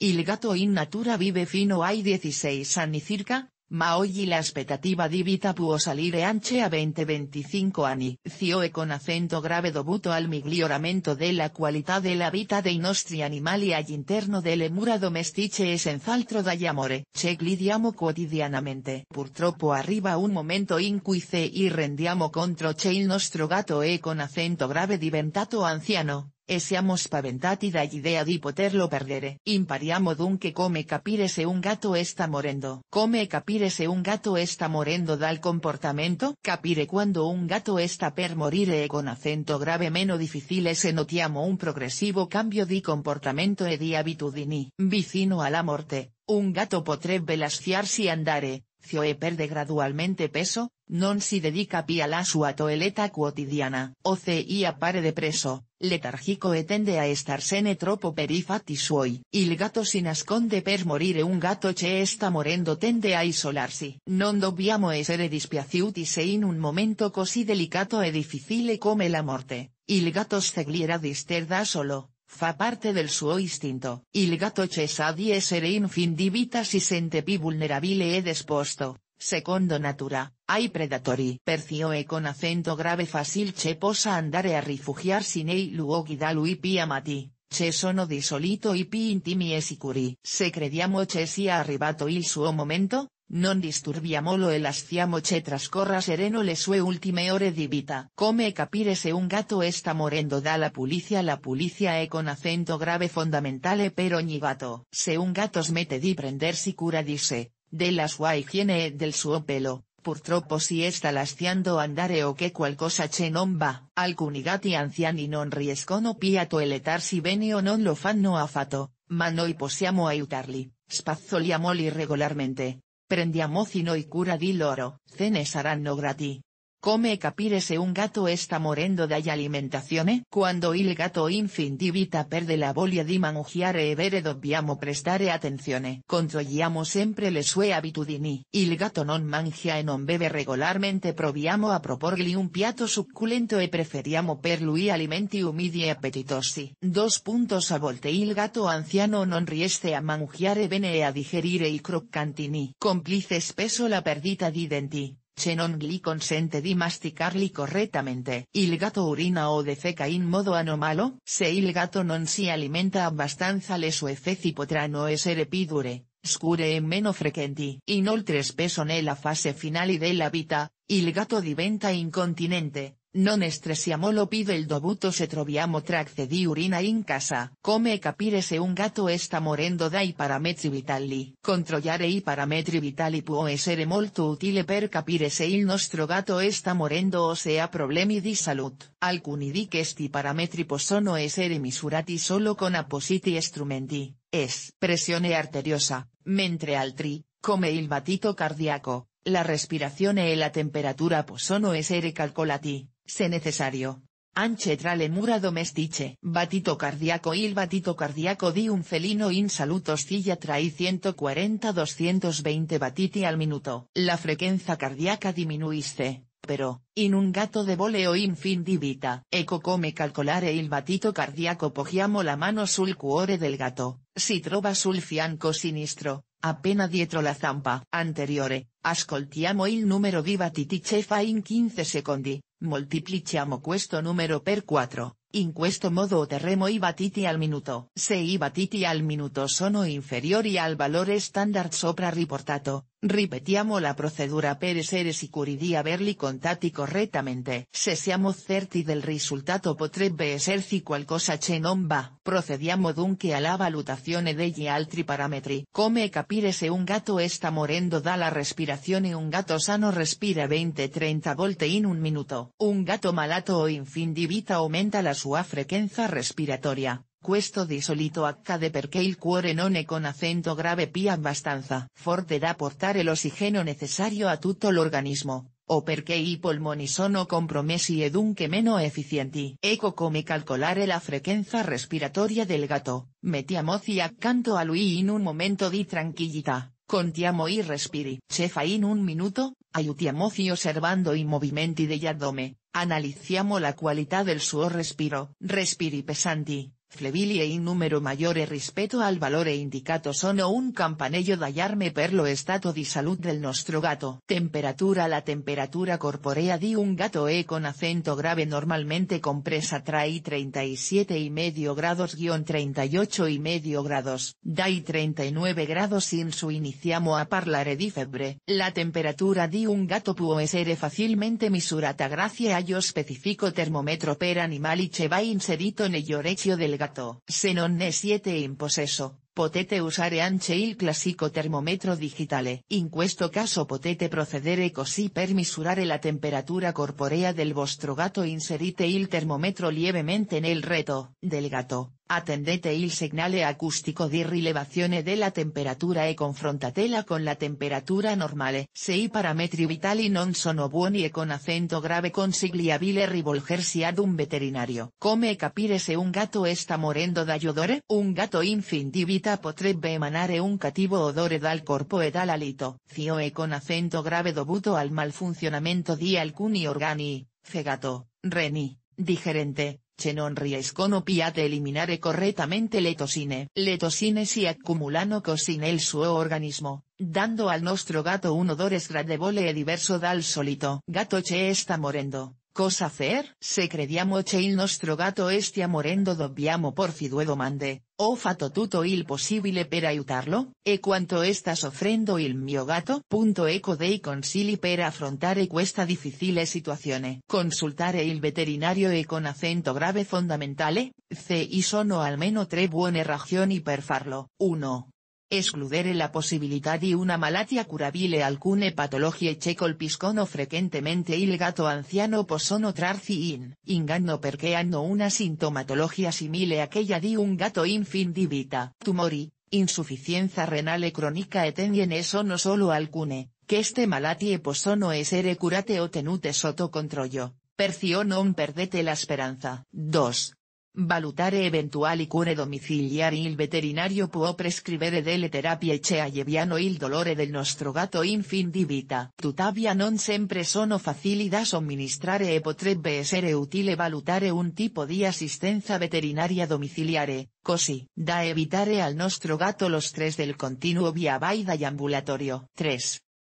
Il gatto in natura vive fino ai 16 anni circa, ma oggi la aspettativa di vita può salire anche a 20-25 anni. Zio e con acento grave dovuto al miglioramento della qualità della vita dei nostri animali all'interno delle mura domestiche e senz'altro dagli amore. che glidiamo quotidianamente. Purtroppo arriva un momento in cui ci rendiamo contro che il nostro gatto è con acento grave diventato anziano e siamo spaventati idea di poterlo perdere. Impariamo dunque come capire se un gato está morendo. Come capire se un gato está morendo dal comportamento? Capire quando un gato está per morire e con acento grave meno difficile se notiamo un progresivo cambio di comportamento e di abitudini. Vicino a la morte, un gatto potrebbe lasciarsi andare, Zoe perde gradualmente peso, non si dedica più la sua o quotidiana, O pare de preso letargico e tende a estarse troppo per Il gatto si nasconde per morire un gato che e sta morendo tende a isolarsi. Non dobbiamo essere dispiaciuti se in un momento così delicato e difficile come la morte, il gato se di esterda solo fa parte del suo istinto. Il gatto sa di essere in si sente più vulnerabile ed esposto, secondo natura, ai predatori. Perciò e con acento grave che possa andare a rifugiarsi nei luoghi da lui pi amati. che sono di solito i pi intimi e sicuri. Se crediamo che sia arrivato il suo momento, Non disturbiamolo el lasciamo che trascorra sereno le sue ultime ore di vita. Come e capire se un gato sta morendo da la pulizia La pulizia è con acento grave fondamentale per ogni gato. Se un gatto smette di prendersi cura di de la sua higiene e del suo pelo, purtroppo si sta lasciando andare o che qualcosa c'è non va. Alcuni gatti anziani non riescono più a Si bene o non lo fanno affatto, ma noi possiamo aiutarli. Spazzoliamoli regularmente. Prendiamocino y cura di loro, cenes saranno grati. Come capire un gato está morendo de alimentazione? Cuando il gato infin di vita perde la voglia di mangiare e bere dobbiamo prestare attenzione. Controlliamo sempre le sue abitudini. Il gato non mangia e non bebe regolarmente proviamo a proporgli un piatto succulento e preferiamo per lui alimenti umidi e appetitosi. puntos A volte il gato anziano non riesce a mangiare bene e a digerire i croccantini. Complice spesso la perdita di denti. Chenongli consente di masticarli correttamente. Il gato urina o defeca in modo anomalo? Se il gato non si alimenta abbastanza le sue feci potranno essere epidure, scure e meno frequenti. Inoltre spesso nella fase de la vita, il gato diventa incontinente, Non estresiamo lo pide el dobuto se troviamo tracce di urina in casa. Come capire se un gatto sta morendo dai parametri vitali? Controllare i parametri vitali può essere molto utile per capire se il nostro gatto sta morendo o se ha problemi di salute. Alcuni di questi parametri possono essere misurati solo con appositi strumenti, es pressione arteriosa, mentre altri, come il batito cardiaco, la respirazione e la temperatura possono essere calcolati se necesario. Anche tra le mura domestiche. Batito cardiaco Il batito cardiaco di un felino in saluto oscilla tra i 140-220 batiti al minuto. La frequenza cardiaca diminuiste, pero, in un gatto de voleo in fin di vita. Ecco come calcolare il batito cardiaco Poggiamo la mano sul cuore del gatto, si trova sul fianco sinistro, appena dietro la zampa anteriore, ascoltiamo il numero di batiti che fa in 15 secondi. Multipliciamo questo numero per cuatro. in questo modo otterremo i batiti al minuto. Se i batiti al minuto sono inferiori al valore standard sopra riportato, Ripetiamo la procedura per essere sicuri di averli contati correttamente. Se siamo certi del risultato potrebbe esserci qualcosa che non va. Procediamo dunque alla valutazione degli altri parametri. Come capire se un gatto sta morendo da la respirazione un gatto sano respira 20-30 volte in un minuto. Un gatto malato o infin di vita aumenta la sua frequenza respiratoria, Questo di solito accade perché il cuore non e con acento grave pi abbastanza forte da portare l'ossigeno necessario a tutto l'organismo, o perché i polmoni sono compromessi e dunque meno efficienti. Ecco come calcolare la frequenza respiratoria del gatto, mettiamoci accanto a lui in un momento di tranquillità, contiamo i respiri. Se fa in un minuto, aiutiamoci osservando i movimenti degli addome, analizziamo la qualità del suo respiro. Respiri pesanti, Flebili e in numero maggiore rispetto al valore indicato sono un campanello d'allarme per lo stato di salud del nostro gato. Temperatura La temperatura corporea di un gato e con acento grave normalmente compresa tra i 37,5 e grados 38,5 e grados. Dai 39 grados in su iniziamo a parlare di febbre. La temperatura di un gato può essere facilmente misurata grazie allo specifico termometro per animali che va inserito nell'orecchio del gato, Se non ne siete in potete usare anche il classico termometro digitale. In questo caso potete procedere così per misurare la temperatura corporea del vostro gatto inserite il termometro lievemente nel reto del gatto. Attendete il segnale acustico di rilevazione della temperatura e confrontatela con la temperatura normale. Se i parametri vitali non sono buoni e con accento grave consigliabile rivolgersi ad un veterinario. Come capire se un gatto sta morendo da iodore? Un gatto in potrebbe emanare un cattivo odore dal corpo e alito. Cioe con acento grave dovuto al malfunzionamento di alcuni organi, fegato, reni, digerente, che non riescono più eliminare correttamente le tossine. Le tossine si accumulano cosine nel suo organismo, dando al nostro gatto un odore sgradevole e diverso dal solito. Gatto che sta morendo. Cosa hacer? Se crediamo che il nostro gatto estia morendo dobbiamo porfidue domande, O fatto tutto il possibile per aiutarlo, e quanto sta soffrendo il mio gatto? Punto eco dei consigli per affrontare questa difficile situazione. Consultare il veterinario e con accento grave fondamentale, i sono almeno tre buone ragioni per farlo. Uno. Excludere la posibilidad di una malattia curabile alcune patologie che colpiscono frequentemente il gatto anziano posono trarci in inganno perché hanno una sintomatologia simile a quella di un gatto in fin di vita. Tumori, insufficienza renale cronica e eso sono solo alcune, che este malattie possono essere curate o tenute sotto controllo, perciò non perdete la speranza. 2 valutare eventuali cure domiciliari il veterinario può prescrivere delle terapie che alleviano il dolore del nostro gato in fin di vita. Tuttavia non sempre sono facili da somministrare e potrebbe essere utile valutare un tipo di assistenza veterinaria domiciliare, così da evitare al nostro gato los tres del continuo via y ambulatorio. 3.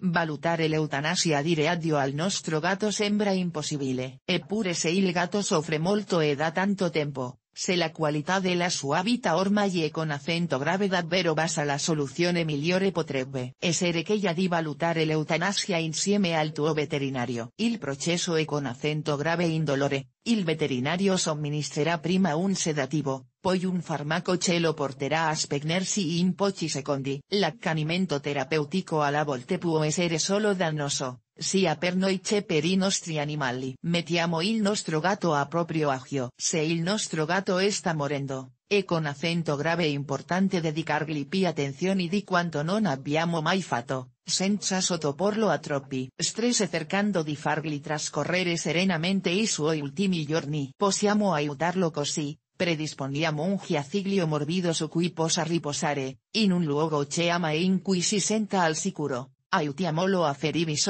Valutare l'eutanasia dire addio al nostro gato sembra impossibile. Eppure se il gato soffre molto e da tanto tempo, se la qualità della sua vita ormai è con acento grave davvero basa la soluzione migliore potrebbe essere ya di valutare l'eutanasia insieme al tuo veterinario. Il processo e con acento grave indolore, il veterinario somministrerà prima un sedativo, poi un farmaco che lo porterà a spegnersi in pochi secondi. L'accanimento terapeutico alla volte può essere solo dannoso, a per noi che per i nostri animali. Mettiamo il nostro gatto a proprio agio. Se il nostro gatto sta morendo, e con acento grave importante dedicargli più attenzione di quanto non abbiamo mai fatto senza sottoporlo a troppi stress e cercando di fargli trascorrere serenamente i suoi ultimi giorni. Possiamo aiutarlo così, predisponía a Ciglio morbido su cui a riposare, in un luogo ama e in cui si senta al sicuro, aiutiamolo a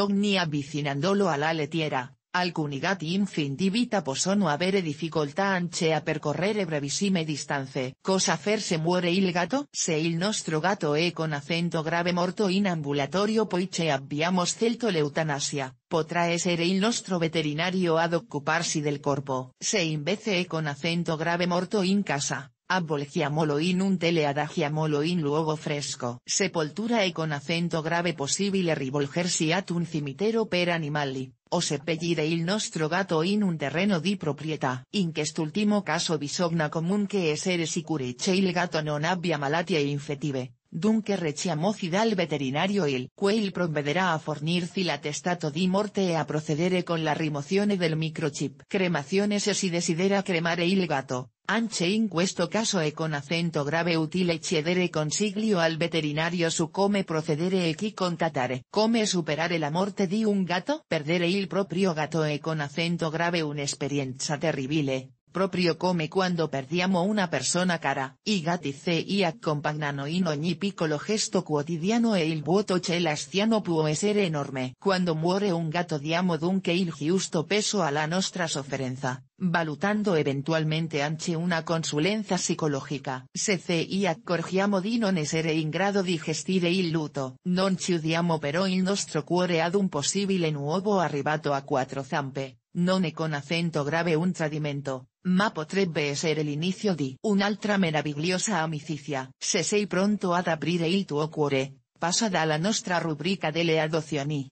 ognia vicinandolo a la letiera, Alcuni gatti di vita possono avere difficoltà anche a percorrere brevissime distanze. Cosa fer se muore il gato, Se il nostro gato è con acento grave morto in ambulatorio che abbiamo scelto l'eutanasia, potrà essere il nostro veterinario ad occuparsi del corpo. Se invece e con acento grave morto in casa, Abolgiamolo in un teleadagiamolo in luogo fresco. Sepoltura e con acento grave posible rivolgersi at un cimitero per animali, o sepellire il nostro gato in un terreno di proprietà. In quest'ultimo caso bisogna comunque esere sicuri che il gato non abbia malattie infettive. Dunque rechiamocida al veterinario il il provvederà a la l'attestato di morte e a procedere con la rimozione del microchip. Cremaciones se si desidera cremare il gato. Anche in questo caso e con acento grave utile chiedere consiglio al veterinario su come procedere e chi contattare. Come superare la morte di un gatto? Perdere il proprio gatto e con acento grave un'esperienza terribile, proprio come quando perdiamo una persona cara. I gatti i accompagnano in ogni piccolo gesto quotidiano e il vuoto che lasciano può essere enorme. Quando muore un gatto diamo dunque il giusto peso la nostra sofferenza valutando eventualmente anche una consulenza PSICOLÓGICA Se Y accorgiamo di non essere in grado di gestire il luto, non ciudiamo però il nostro cuore ad un possibile nuovo arrivato a quattro zampe, non è con ACENTO grave un tradimento, ma potrebbe essere l'inizio di un'altra meravigliosa amicizia. Se sei pronto ad aprire il tuo cuore, passa LA nostra rubrica delle adozioni.